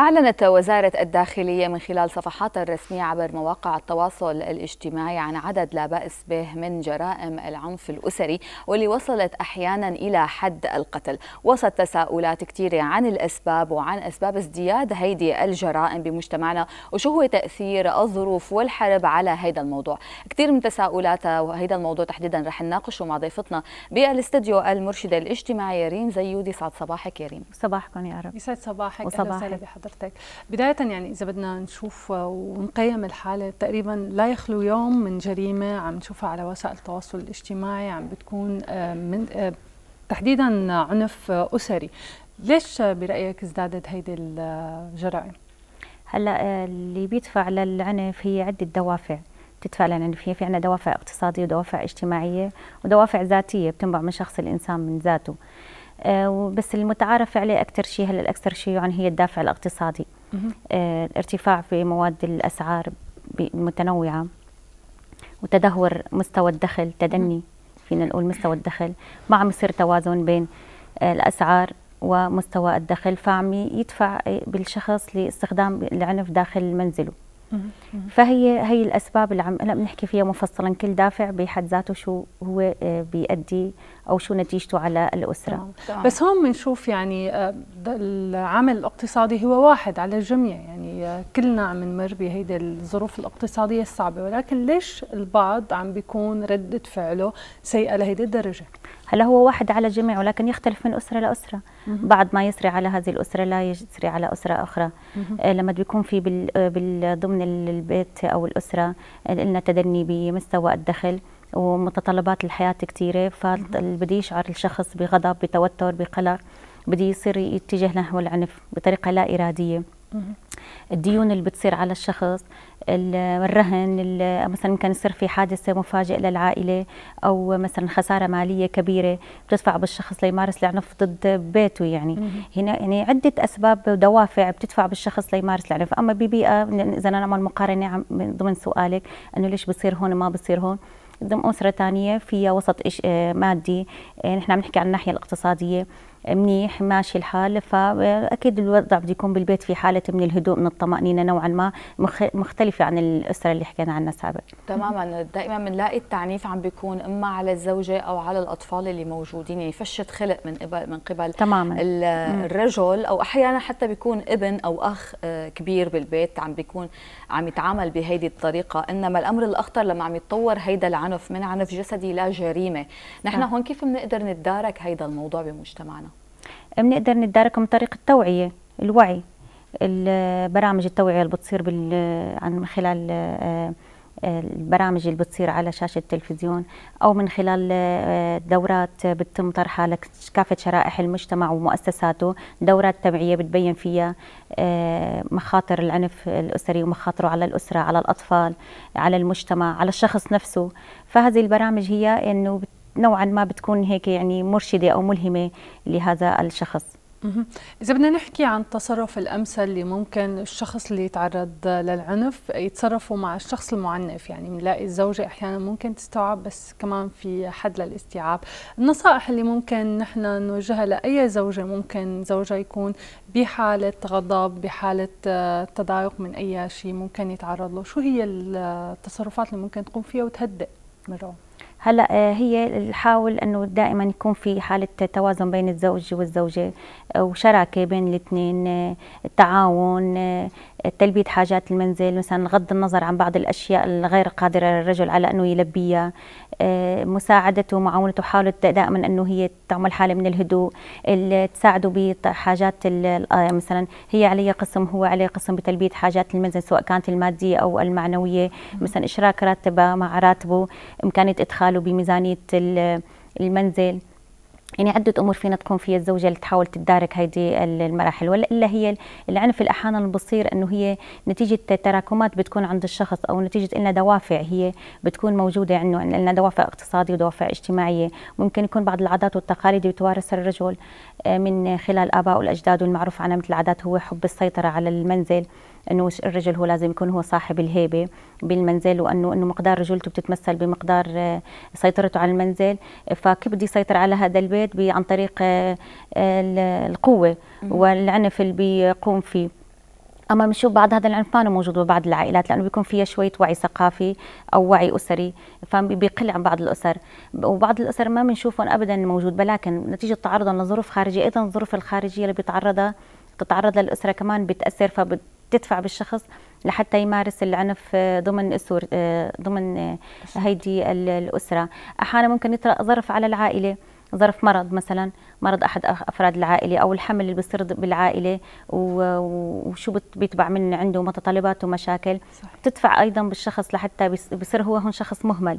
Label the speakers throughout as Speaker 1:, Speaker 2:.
Speaker 1: أعلنت وزارة الداخلية من خلال صفحاتها الرسمية عبر مواقع التواصل الاجتماعي عن عدد لا بأس به من جرائم العنف الأسري واللي وصلت أحيانا إلى حد القتل وسط تساؤلات كثيرة عن الأسباب وعن أسباب ازدياد هيدي الجرائم بمجتمعنا وشو هو تأثير الظروف والحرب على هيدا الموضوع كثير من تساؤلاتها وهيدا الموضوع تحديدا رح نناقشه مع ضيفتنا بالاستديو المرشدة
Speaker 2: الاجتماعية ريم زيودي سعد صباحك يا ريم صباحكم يا رب يسعد صباحك وصباحك. أهلا وسهلا بحضرتك حضرتك بداية يعني إذا بدنا نشوف ونقيم الحالة تقريبا لا يخلو يوم من جريمة عم نشوفها على وسائل التواصل الاجتماعي عم بتكون آه، من آه، تحديدا عنف أسري ليش برأيك ازدادت هيدي الجرائم؟ هلا آه، اللي بيدفع للعنف هي عدة دوافع بتدفع
Speaker 3: للعنف في عندنا دوافع اقتصادية ودوافع اجتماعية ودوافع ذاتية بتنبع من شخص الإنسان من ذاته آه، بس المتعارف عليه اكثر شيء هلا الاكثر شيوعا يعني هي الدافع الاقتصادي آه، الارتفاع في مواد الاسعار المتنوعه وتدهور مستوى الدخل تدني فينا نقول مستوى الدخل ما عم يصير توازن بين آه، الاسعار ومستوى الدخل فعم يدفع بالشخص لاستخدام العنف داخل منزله فهي هي الاسباب اللي عم هلا بنحكي فيها مفصلا كل دافع بحد ذاته شو هو آه، بيؤدي او شو نتيجته على الاسره طبعا. طبعا. بس
Speaker 2: هون بنشوف يعني آه، العامل الاقتصادي هو واحد على الجميع يعني كلنا عم نمر بهيدي الظروف الاقتصاديه الصعبه ولكن ليش البعض عم بيكون رده فعله سيئه لهيدي الدرجه هلا هو واحد على الجميع ولكن يختلف من اسره لاسره بعض
Speaker 3: ما يسري على هذه الاسره لا يسري على اسره اخرى آه لما بيكون في بال آه، ضمن البيت او الاسره آه، لنا تدني بمستوى الدخل ومتطلبات الحياه كثيره فبده يشعر الشخص بغضب بتوتر بقلق بده يصير يتجه نحو العنف بطريقه لا اراديه الديون اللي بتصير على الشخص الرهن مثلا كان يصير في حادثة مفاجئ للعائلة أو مثلا خسارة مالية كبيرة بتدفع بالشخص ليمارس العنف ضد بيته يعني هنا يعني عدة أسباب ودوافع بتدفع بالشخص ليمارس العنف أما ببيئة إذا نعمل مقارنة من ضمن سؤالك أنه ليش بصير هون ما بصير هون ضمن أسرة ثانية فيها وسط مادي نحن عم نحكي عن الناحية الاقتصادية منيح ماشي الحال فاكيد الوضع بده يكون بالبيت في حاله من الهدوء من الطمانينه نوعا ما مختلفه عن الاسره اللي حكينا عنها سابقا
Speaker 1: تماما دائما بنلاقي التعنيف عم بيكون اما على الزوجه او على الاطفال اللي موجودين يعني فشه خلق من قبل من قبل تماما الرجل او احيانا حتى بيكون ابن او اخ آه، كبير بالبيت عم بيكون عم يتعامل بهيدي الطريقه انما الامر الاخطر لما عم يتطور هيدا العنف من عنف جسدي لا جريمه نحن هون كيف بنقدر نتدارك هيدا الموضوع بمجتمعنا
Speaker 3: بنقدر نتدارك من طريق التوعيه الوعي البرامج التوعيه اللي بتصير بال عن من خلال آه، البرامج اللي بتصير على شاشة التلفزيون أو من خلال آه، دورات بتم طرحها لكافة شرائح المجتمع ومؤسساته دورات تبعية بتبين فيها آه، مخاطر العنف الأسري ومخاطره على الأسرة على الأطفال على المجتمع على الشخص نفسه فهذه البرامج هي أنه نوعا ما بتكون هيك يعني مرشده او ملهمه لهذا الشخص
Speaker 2: إذا بدنا نحكي عن التصرف الأمثل اللي ممكن الشخص اللي يتعرض للعنف يتصرفوا مع الشخص المعنف يعني بنلاقي الزوجة أحيانا ممكن تستوعب بس كمان في حد للاستيعاب النصائح اللي ممكن نحن نوجهها لأي زوجة ممكن زوجها يكون بحالة غضب بحالة آه، تضايق من أي شيء ممكن يتعرض له شو هي آه، التصرفات اللي ممكن تقوم فيها وتهدئ من
Speaker 3: هلا آه، هي حاول انه دائما يكون في حاله توازن بين الزوج والزوجه آه، وشراكه بين الاثنين آه، التعاون تلبيه حاجات المنزل مثلا غض النظر عن بعض الاشياء الغير قادره للرجل على انه يلبيها مساعدته معاونته حاولت دائما انه هي تعمل حاله من الهدوء تساعده بحاجات مثلا هي علي قسم هو عليه قسم بتلبيه حاجات المنزل سواء كانت الماديه او المعنويه مثلا اشراك راتبه مع راتبه امكانيه ادخال الأطفال بميزانيه المنزل يعني عدة أمور فينا تكون فيها الزوجة اللي تحاول تدارك هيدي المراحل ولا إلا هي العنف اللي أحيانا بصير أنه هي نتيجة تراكمات بتكون عند الشخص أو نتيجة إلنا دوافع هي بتكون موجودة عنه يعني إلنا دوافع اقتصادية ودوافع اجتماعية ممكن يكون بعض العادات والتقاليد يتوارثها الرجل آه، من خلال آباء والأجداد والمعروف عنها مثل العادات هو حب السيطرة على المنزل انه الرجل هو لازم يكون هو صاحب الهيبه بالمنزل وانه انه مقدار رجولته بتتمثل بمقدار آه، سيطرته على المنزل فكيف بدي يسيطر على هذا البيت عن طريق آه، القوه والعنف اللي بيقوم فيه اما بنشوف بعض هذا العنف ما موجود ببعض العائلات لانه بيكون فيها شويه وعي ثقافي او وعي اسري فبيقل عن بعض الاسر وبعض الاسر ما بنشوفهم ابدا موجود ولكن نتيجه تعرضهم لظروف خارجيه ايضا الظروف الخارجيه اللي بيتعرضها تتعرض للاسره كمان بتاثر فبت تدفع بالشخص لحتى يمارس العنف آه، ضمن أسر آه، ضمن آه، هيدي الأسرة أحيانا ممكن يطرأ ظرف على العائلة ظرف مرض مثلا مرض احد افراد العائله او الحمل اللي بيصير بالعائله وشو بيتبع من عنده متطلبات ومشاكل صح. بتدفع ايضا بالشخص لحتى بيصير هو هون شخص مهمل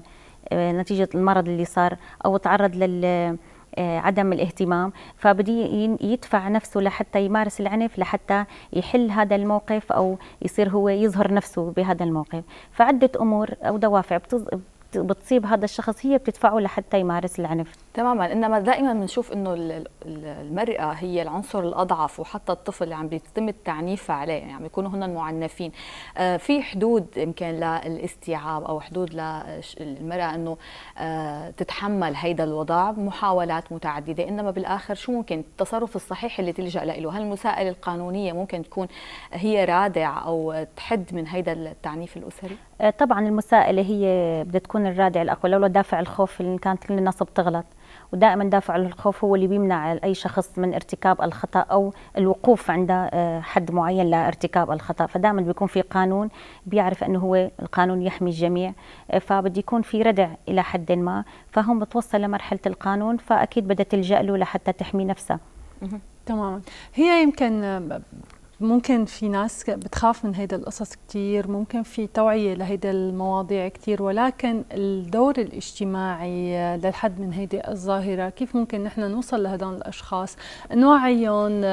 Speaker 3: نتيجه المرض اللي صار او تعرض لل آه، عدم الاهتمام فبدي يدفع نفسه لحتى يمارس العنف لحتى يحل هذا الموقف او يصير هو يظهر نفسه بهذا الموقف فعده امور او دوافع
Speaker 1: بتصيب هذا الشخص هي بتدفعه لحتى يمارس العنف تماما انما دائما بنشوف انه المراه هي العنصر الاضعف وحتى الطفل اللي عم بيتم التعنيف عليه يعني عم يكونوا هن المعنفين آه، في حدود يمكن للاستيعاب او حدود للمراه انه آه، تتحمل هيدا الوضع محاولات متعدده انما بالاخر شو ممكن التصرف الصحيح اللي تلجا له هل المسائل القانونيه ممكن تكون هي رادع او تحد من هيدا التعنيف الاسري
Speaker 3: آه، طبعا المسائله هي بدها تكون الرادع الاقوى لولا دافع الخوف اللي كانت النصب تغلط ودائما دافع الخوف هو اللي بيمنع اي شخص من ارتكاب الخطا او الوقوف عند آه، حد معين لارتكاب الخطا فدائما بيكون في قانون بيعرف انه هو القانون يحمي الجميع آه، فبده يكون في ردع الى حد ما فهم بتوصل لمرحله القانون فاكيد بدها تلجا له لحتى تحمي نفسها
Speaker 2: تماما هي يمكن آه، ممكن في ناس بتخاف من هيدا القصص كتير ممكن في توعية لهيدا المواضيع كتير ولكن الدور الاجتماعي للحد من هيدي الظاهرة كيف ممكن نحن نوصل لهدول الأشخاص نوعيهم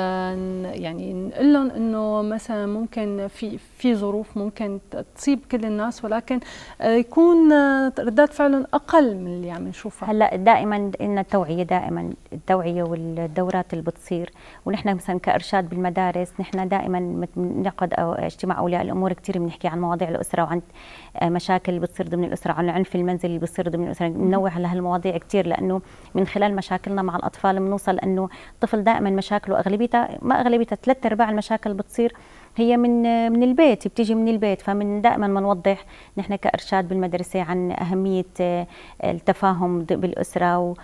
Speaker 2: يعني نقول لهم إنه مثلا ممكن في في ظروف ممكن تصيب كل الناس ولكن يكون ردات فعلهم أقل من اللي عم نشوفها هلا دائما إن التوعية دائما
Speaker 3: التوعية والدورات اللي بتصير ونحن مثلا كإرشاد بالمدارس نحن دائما دائما بنعقد أو اجتماع اولياء الامور كثير بنحكي عن مواضيع الاسره وعن مشاكل اللي بتصير ضمن الاسره عن العنف المنزلي اللي بتصير ضمن الاسره بننوه على هالمواضيع كثير لانه من خلال مشاكلنا مع الاطفال بنوصل انه الطفل دائما مشاكله اغلبيتها ما اغلبيتها ثلاث ارباع المشاكل بتصير هي من من البيت بتيجي من البيت فمن دائما ما نوضح نحن كارشاد بالمدرسه عن اهميه آه، التفاهم بالاسره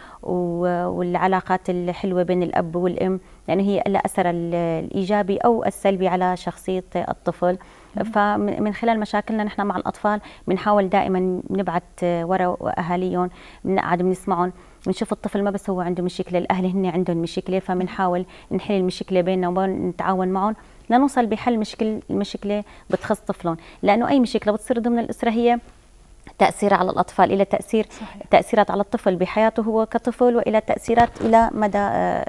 Speaker 3: والعلاقات الحلوه بين الاب والام لانه يعني هي لها اثر الايجابي او السلبي على شخصيه الطفل فمن خلال مشاكلنا نحن مع الاطفال بنحاول دائما نبعث آه، ورا اهاليهم بنقعد بنسمعهم بنشوف الطفل ما بس هو عنده مشكله الاهل هن عندهم مشكله فبنحاول نحل المشكله بيننا ونتعاون معهم لنوصل بحل مشكل المشكله بتخص طفلهم لانه اي مشكله بتصير ضمن الاسره هي تأثير على الأطفال إلى تأثير صحيح. تأثيرات على الطفل بحياته هو كطفل وإلى تأثيرات إلى مدى آه،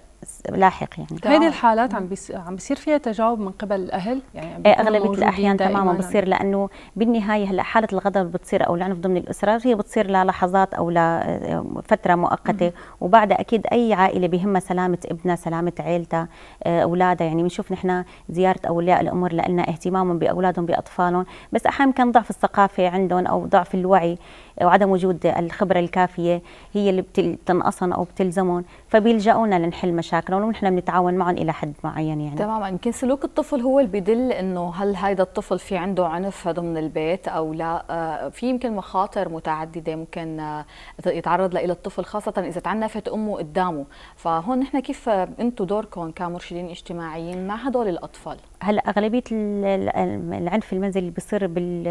Speaker 3: لاحق يعني هذه
Speaker 2: الحالات عم بيس... عم بيصير فيها تجاوب من قبل الاهل يعني إيه، اغلب الاحيان تماما بصير
Speaker 3: لانه بالنهايه هلا حاله الغضب بتصير او العنف ضمن الاسره هي بتصير للحظات او لفتره مؤقته وبعدها اكيد اي عائله بهمها سلامه ابنها سلامه عيلتها آه، اولادها يعني بنشوف نحن زياره اولياء الامور لنا اهتمامهم باولادهم باطفالهم بس احيانا كان ضعف الثقافه عندهم او ضعف الوعي وعدم وجود الخبره الكافيه هي اللي بتنقصهم او بتلزمهم فبيلجؤون لنحل مشاكل مشاكلهم ونحن بنتعاون معهم الى حد معين يعني تماما
Speaker 1: يمكن سلوك الطفل هو اللي بدل انه هل هذا الطفل في عنده عنف ضمن البيت او لا آه، في يمكن مخاطر متعدده ممكن آه، يتعرض لها الطفل خاصه اذا تعنفت امه قدامه فهون نحن كيف آه، انتم دوركم كمرشدين اجتماعيين مع هدول الاطفال
Speaker 3: هلا اغلبيه العنف المنزلي بصير بال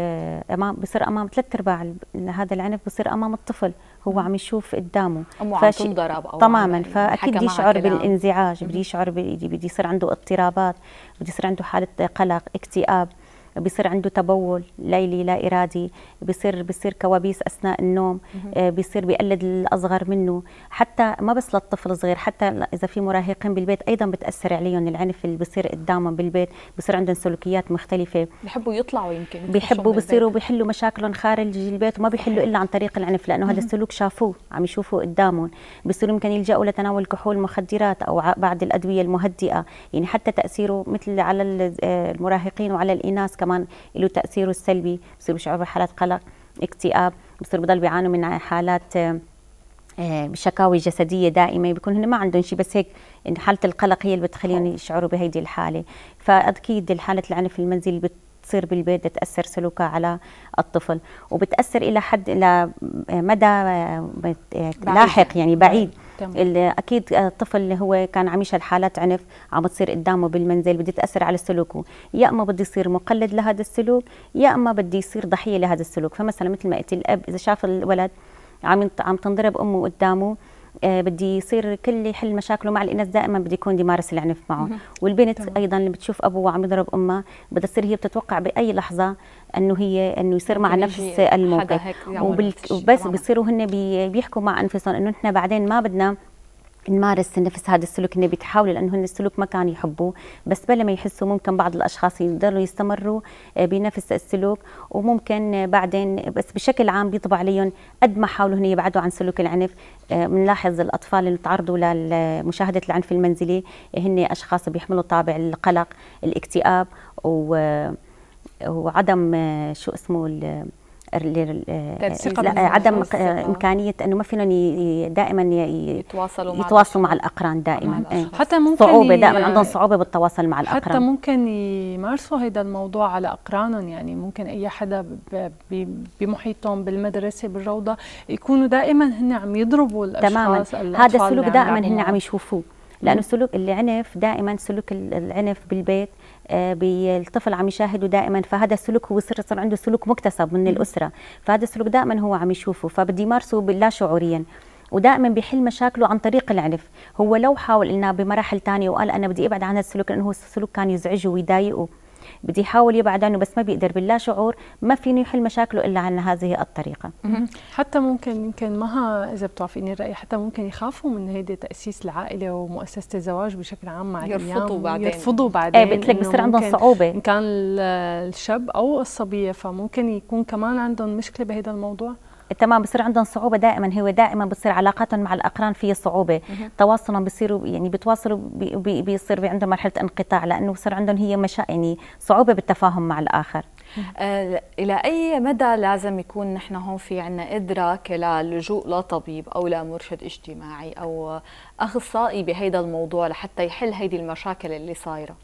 Speaker 3: امام بصير امام ثلاث ارباع هذا العنف بصير امام الطفل هو عم يشوف قدامه فش... عم تنضرب او تماما فاكيد يشعر بالانزعاج بده يشعر بدي يصير عنده اضطرابات بده يصير عنده حاله قلق اكتئاب بيصير عنده تبول ليلي لا ارادي بيصير بيصير كوابيس اثناء النوم آه، بيصير بيقلد الاصغر منه حتى ما بس للطفل الصغير حتى اذا في مراهقين بالبيت ايضا بتاثر عليهم العنف اللي بيصير قدامهم بالبيت بصير عندهم سلوكيات مختلفه
Speaker 1: بيحبوا يطلعوا يمكن بيحبوا بيصيروا
Speaker 3: بيحلوا مشاكلهم خارج البيت وما بيحلوا الا عن طريق العنف لانه هذا السلوك شافوه عم يشوفوه قدامهم بيصيروا يمكن يلجأوا لتناول الكحول المخدرات او بعض الادويه المهدئه يعني حتى تاثيره مثل على آه، المراهقين وعلى الاناث كمان له تاثيره السلبي بصير بيشعروا بحالات قلق اكتئاب بصير بضل بيعانوا من حالات آه، آه، شكاوي جسدية دائمة بيكون هنا ما عندهم شيء بس هيك حالة القلق هي اللي بتخليهم يشعروا بهيدي الحالة فأكيد حالة العنف المنزلي بتصير بالبيت بتأثر سلوكها على الطفل وبتأثر إلى حد إلى مدى آه، لاحق يعني بعيد اللي اكيد الطفل اللي هو كان عم يشهد حالات عنف عم تصير قدامه بالمنزل بدي تاثر على سلوكه يا اما بدي يصير مقلد لهذا السلوك يا اما بدي يصير ضحيه لهذا السلوك فمثلا مثل ما قلت الاب اذا شاف الولد عم عم تنضرب امه قدامه آه، بدي يصير كل يحل مشاكله مع الانس دائما بده يكون يمارس العنف معه والبنت طبعا. ايضا اللي بتشوف ابوها عم يضرب امها بدها تصير هي بتتوقع باي لحظه انه هي انه يصير مع نفس الموقف وبس بيصيروا هن بيحكوا مع انفسهم انه نحن بعدين ما بدنا نمارس نفس هذا السلوك النبي بيتحاولوا لانه هن السلوك ما كانوا يحبوه بس بلا ما يحسوا ممكن بعض الاشخاص يضلوا يستمروا آه، بنفس السلوك وممكن آه، بعدين بس بشكل عام بيطبع عليهم قد ما حاولوا هن يبعدوا عن سلوك العنف بنلاحظ آه، الاطفال اللي تعرضوا لمشاهده العنف المنزلي هن اشخاص بيحملوا طابع القلق الاكتئاب و وعدم شو اسمه عدم امكانيه انه ما فينا دائما يتواصلوا مع يتواصلوا مع الاقران دائما إيه. حتى ممكن صعوبه دائما عندهم صعوبه بالتواصل مع الاقران حتى
Speaker 2: ممكن يمارسوا هذا الموضوع على اقرانهم يعني ممكن اي حدا بمحيطهم بالمدرسه بالروضه يكونوا دائما هن عم يضربوا الاشخاص تماما هذا السلوك دائما هن عم
Speaker 3: يشوفوه لانه سلوك العنف دائما سلوك العنف بالبيت آه، الطفل عم يشاهده دائما فهذا السلوك هو صار صار عنده سلوك مكتسب من الاسره فهذا السلوك دائما هو عم يشوفه فبدي يمارسه لا شعوريا ودائما بيحل مشاكله عن طريق العنف هو لو حاول انه بمراحل ثانيه وقال انا بدي ابعد عن هذا السلوك لانه هو السلوك كان يزعجه ويضايقه بدي يحاول يبعد عنه بس ما بيقدر باللا شعور ما فيني يحل مشاكله الا عن هذه الطريقه
Speaker 2: حتى ممكن يمكن مها اذا بتعرفيني الراي حتى ممكن يخافوا من هيدا تاسيس العائله ومؤسسه الزواج بشكل عام مع يرفضوا بعدين يرفضوا إيه، بعدين ايه قلت لك بصير عندهم صعوبه ان كان الشاب او الصبيه فممكن يكون كمان عندهم مشكله بهذا الموضوع
Speaker 3: تمام بصير عندهم صعوبه دائما هو دائما بصير علاقاتهم مع الاقران فيه صعوبه تواصلهم بصيروا يعني بتواصلوا بي بيصير بي عندهم مرحله انقطاع لانه بصير عندهم هي مشا يعني صعوبه بالتفاهم مع الاخر
Speaker 1: آه، الى اي مدى لازم يكون نحن هون في عنا ادراك للجوء لطبيب او لمرشد اجتماعي او اخصائي بهيدا الموضوع لحتى يحل هيدي المشاكل اللي صايره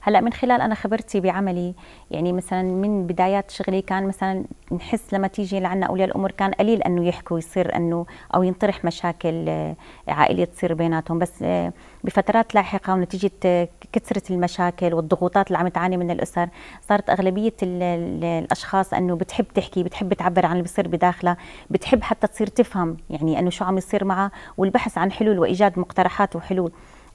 Speaker 3: هلا من خلال انا خبرتي بعملي يعني مثلا من بدايات شغلي كان مثلا نحس لما تيجي لعنا اولياء الامور كان قليل انه يحكوا يصير انه او ينطرح مشاكل آه، عائليه تصير بيناتهم بس آه، بفترات لاحقه ونتيجه آه، كثره المشاكل والضغوطات اللي عم تعاني من الاسر صارت اغلبيه الاشخاص انه بتحب تحكي بتحب تعبر عن اللي بيصير بداخلها بتحب حتى تصير تفهم يعني انه شو عم يصير معها والبحث عن حلول وايجاد مقترحات وحلول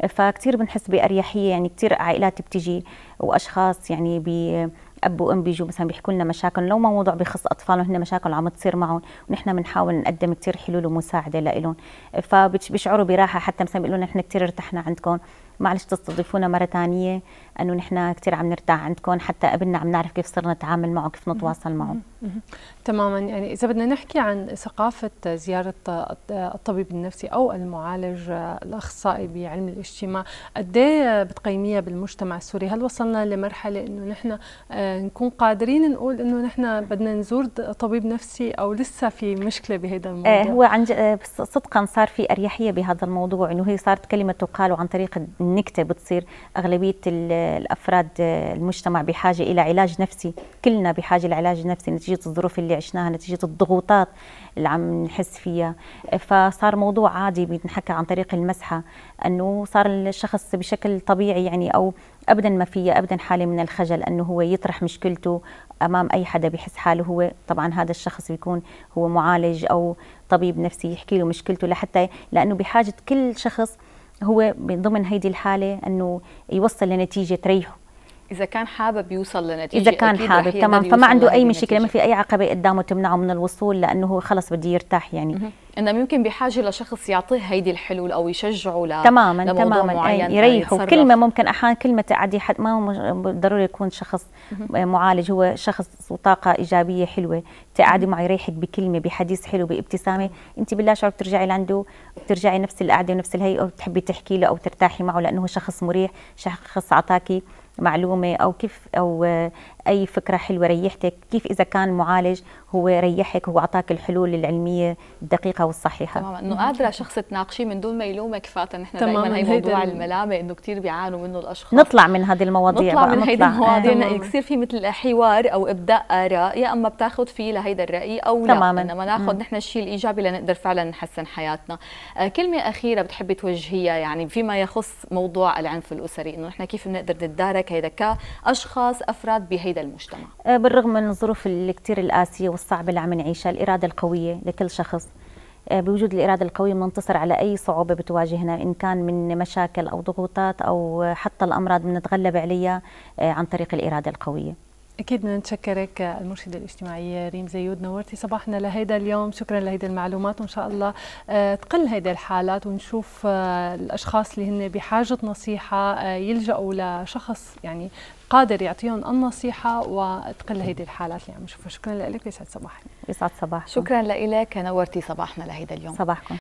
Speaker 3: فكتير بنحس بأريحية يعني كتير عائلات بتجي وأشخاص يعني بي اب وام بيجوا مثلا بيحكوا لنا مشاكل لو ما موضوع بخص اطفالهم هن مشاكل عم تصير معهم ونحن بنحاول نقدم كثير حلول ومساعده لهم فبيشعروا براحه حتى مثلا بيقولوا لنا نحن كثير ارتحنا عندكم معلش تستضيفونا مره ثانيه انه نحن كثير عم نرتاح عندكم حتى قبلنا عم نعرف كيف صرنا نتعامل معه كيف نتواصل معه
Speaker 2: تماما يعني اذا بدنا نحكي عن ثقافه زياره الطبيب النفسي او المعالج الاخصائي بعلم الاجتماع قد إيه بتقيميها بالمجتمع السوري هل وصلنا لمرحله انه نحن آه، نكون قادرين نقول انه نحن بدنا نزور طبيب نفسي او لسه في مشكله بهذا الموضوع إيه، هو
Speaker 3: عن آه، صدقا صار في اريحيه بهذا الموضوع انه هي صارت كلمه تقال عن طريق النكته بتصير اغلبيه الافراد آه، المجتمع بحاجه الى علاج نفسي كلنا بحاجه لعلاج نفسي نتيجه الظروف اللي عشناها نتيجه الضغوطات اللي عم نحس فيها فصار موضوع عادي بنحكى عن طريق المسحه انه صار الشخص بشكل طبيعي يعني او ابدا ما فيها ابدا حاله من الخجل انه هو يطرح مشكلته امام اي حدا بحس حاله هو طبعا هذا الشخص بيكون هو معالج او طبيب نفسي يحكي له مشكلته لحتى لانه بحاجه كل شخص هو من ضمن هيدي الحالة أنه يوصل لنتيجة تريحه
Speaker 1: اذا كان حابب يوصل لنتيجه اذا كان حابب تمام فما عنده اي مشكله
Speaker 3: ما في اي عقبه قدامه تمنعه من الوصول لانه هو خلص بده يرتاح يعني
Speaker 1: انه يمكن بحاجه لشخص يعطيه هيدي الحلول او يشجعه ل تماما لموضوع تماما يريحه آه، كلمه
Speaker 3: ممكن احيانا كلمه تعدي حد ما ضروري يكون شخص آه، معالج هو شخص وطاقه ايجابيه حلوه تقعدي معه يريحك بكلمه بحديث حلو بابتسامه انت بالله شعور بترجعي لعنده بترجعي نفس القعده ونفس الهي او بتحبي تحكي له او ترتاحي معه لانه هو شخص مريح شخص عطاكي معلومه او كيف او اي فكره حلوه ريحتك كيف اذا كان معالج هو ريحك هو اعطاك الحلول العلميه الدقيقه والصحيحه تماما انه
Speaker 1: قادره شخص تناقشيه من دون ما يلومك فاتن نحن دائما هي موضوع الملامه انه كثير بيعانوا منه الاشخاص
Speaker 3: نطلع من هذه المواضيع نطلع بقى. من هذه المواضيع آه. يصير
Speaker 1: في مثل حوار او ابداء اراء يا اما بتاخذ فيه لهيدا الراي او تماماً. لا انما ناخذ نحن الشيء الايجابي لنقدر فعلا نحسن حياتنا آه كلمه اخيره بتحبي توجهيها يعني فيما يخص موضوع العنف الاسري انه نحن كيف بنقدر نتدارك هيدا كاشخاص افراد بهيدا لدى المجتمع
Speaker 3: أه، بالرغم من الظروف الكثير القاسيه والصعبه اللي عم نعيشها الاراده القويه لكل شخص أه، بوجود الإرادة القوية بننتصر على أي صعوبة بتواجهنا إن كان من مشاكل أو ضغوطات أو حتى الأمراض بنتغلب عليها أه، عن طريق الإرادة القوية
Speaker 2: أكيد بدنا نتشكرك المرشدة الاجتماعية ريم زيود نورتي صباحنا لهيدا اليوم شكرا لهيدا المعلومات وإن شاء الله تقل هيدا الحالات ونشوف الأشخاص اللي هن بحاجة نصيحة يلجأوا لشخص يعني قادر يعطيهم النصيحه وتقل هيدي الحالات اللي عم نشوفها شكرا لك يسعد صباحك
Speaker 3: يسعد صباحك شكرا
Speaker 2: لك نورتي صباحنا لهيدا اليوم صباحكم